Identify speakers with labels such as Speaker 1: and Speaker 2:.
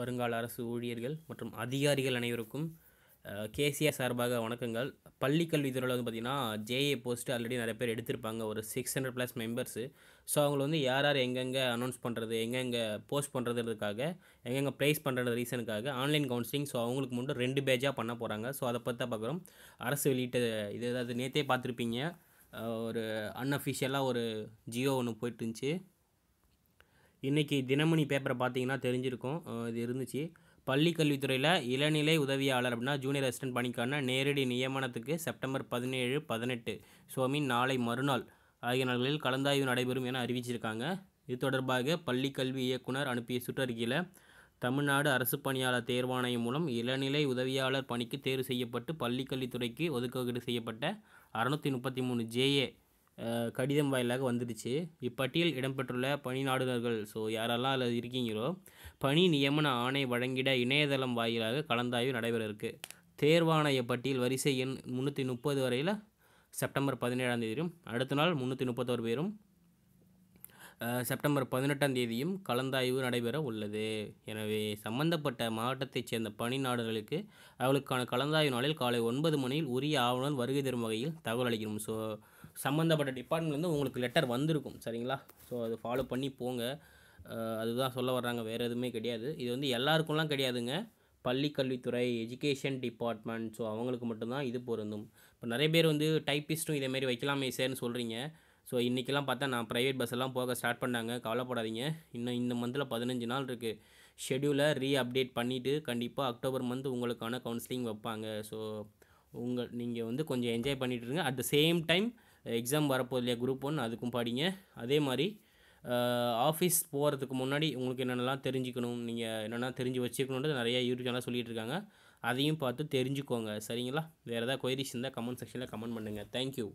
Speaker 1: வருங்கால அரசு ஊழியர்கள் மற்றும் அதிகாரிகள் அனைவருக்கும் கேசிஆர் சார்பாக வணக்கங்கள் பள்ளிக்கல்வித்துறையில் வந்து பார்த்திங்கன்னா ஜேஏ போஸ்ட் ஆல்ரெடி நிறைய பேர் எடுத்திருப்பாங்க ஒரு six hundred plus members so அவங்கள வந்து யார் யார் எங்கெங்கே அனௌன்ஸ் பண்ணுறது எங்கெங்கே போஸ்ட் பண்ணுறதுக்காக எங்கெங்கே ப்ளேஸ் பண்ணுறது ரீசனுக்காக ஆன்லைன் கவுன்சிலிங் ஸோ அவங்களுக்கு மட்டும் ரெண்டு பேஜாக பண்ண போகிறாங்க ஸோ அதை பற்றி பார்க்குறோம் அரசு வெளியிட்ட இது ஏதாவது நேற்றே பார்த்துருப்பீங்க ஒரு அன்அஃபிஷியலாக ஒரு ஜியோ ஒன்று போயிட்டு இருந்துச்சு இன்றைக்கி தினமணி பேப்பரை பார்த்தீங்கன்னா தெரிஞ்சிருக்கும் இது இருந்துச்சு பள்ளி கல்வித்துறையில் இளநிலை உதவியாளர் அப்படின்னா ஜூனியர் அசிஸ்டன்ட் பணிக்கான நேரடி நியமனத்துக்கு செப்டம்பர் பதினேழு பதினெட்டு ஸோ மீன் நாளை மறுநாள் ஆகிய நாள்களில் கலந்தாய்வு நடைபெறும் என அறிவிச்சிருக்காங்க இது தொடர்பாக பள்ளி கல்வி இயக்குனர் அனுப்பிய சுற்றறிக்கையில் தமிழ்நாடு அரசு பணியாளர் தேர்வாணையம் மூலம் இளநிலை உதவியாளர் பணிக்கு தேர்வு செய்யப்பட்டு பள்ளிக்கல்வித்துறைக்கு ஒதுக்கீடு செய்யப்பட்ட அறுநூற்றி முப்பத்தி மூணு ஜேஏ கடிதம் வாயிலாக வந்துடுச்சு இப்பட்டியல் இடம்பெற்றுள்ள பணி நாடுநர்கள் ஸோ யாரெல்லாம் அதில் இருக்கீங்களோ பணி நியமன ஆணை வழங்கிட இணையதளம் வாயிலாக கலந்தாய்வு நடைபெற இருக்குது தேர்வாணைய பட்டியல் வரிசை எண் முந்நூற்றி முப்பது வரையில் செப்டம்பர் பதினேழாம் தேதியும் அடுத்த நாள் முந்நூற்றி முப்பத்தோரு பேரும் செப்டம்பர் பதினெட்டாம் தேதியும் கலந்தாய்வு நடைபெற உள்ளது எனவே சம்பந்தப்பட்ட மாவட்டத்தைச் சேர்ந்த பணி நாடுகளுக்கு அவர்களுக்கான கலந்தாய்வு நாளில் காலை ஒன்பது மணியில் உரிய ஆவணம் வருகை தரும் வகையில் தகவல் அளிக்கணும் ஸோ சம்மந்தப்பட்ட டிபார்ட்மெண்ட்லேருந்து உங்களுக்கு லெட்டர் வந்திருக்கும் சரிங்களா ஸோ அது ஃபாலோ பண்ணி போங்க அதுதான் சொல்ல வர்றாங்க வேறு எதுவுமே கிடையாது இது வந்து எல்லாருக்கும்லாம் கிடையாதுங்க பள்ளிக்கல்வித்துறை எஜுகேஷன் டிபார்ட்மெண்ட் ஸோ அவங்களுக்கு மட்டும்தான் இது பொருந்தும் இப்போ நிறைய பேர் வந்து டைப்பிஸ்ட்டும் இதேமாரி வைக்கலாமே சேர்னு சொல்கிறீங்க ஸோ இன்றைக்கெல்லாம் பார்த்தா நான் ப்ரைவேட் பஸ் எல்லாம் போக ஸ்டார்ட் பண்ணாங்க கவலைப்படாதீங்க இன்னும் இந்த மந்தில் பதினஞ்சு நாள் இருக்குது ஷெடியூலை ரீ அப்டேட் பண்ணிவிட்டு கண்டிப்பாக அக்டோபர் மந்த் உங்களுக்கான கவுன்சிலிங் வைப்பாங்க ஸோ உங்கள் நீங்கள் வந்து கொஞ்சம் என்ஜாய் பண்ணிகிட்ருங்க at the same time exam வரப்போது இல்லையா குரூப் ஒன் அதுக்கும் படிங்க அதே மாதிரி ஆஃபீஸ் போகிறதுக்கு முன்னாடி உங்களுக்கு என்னென்னலாம் தெரிஞ்சுக்கணும் நீங்கள் என்னென்னா தெரிஞ்சு வச்சுக்கணுன்றது நிறையா யூடியூப் சேனலாக சொல்லிகிட்டு இருக்காங்க அதையும் பார்த்து தெரிஞ்சுக்கோங்க சரிங்களா வேறு ஏதாவது கொயரிஸ் இருந்தால் கமெண்ட் செக்ஷனில் கமெண்ட் பண்ணுங்கள் தேங்க்யூ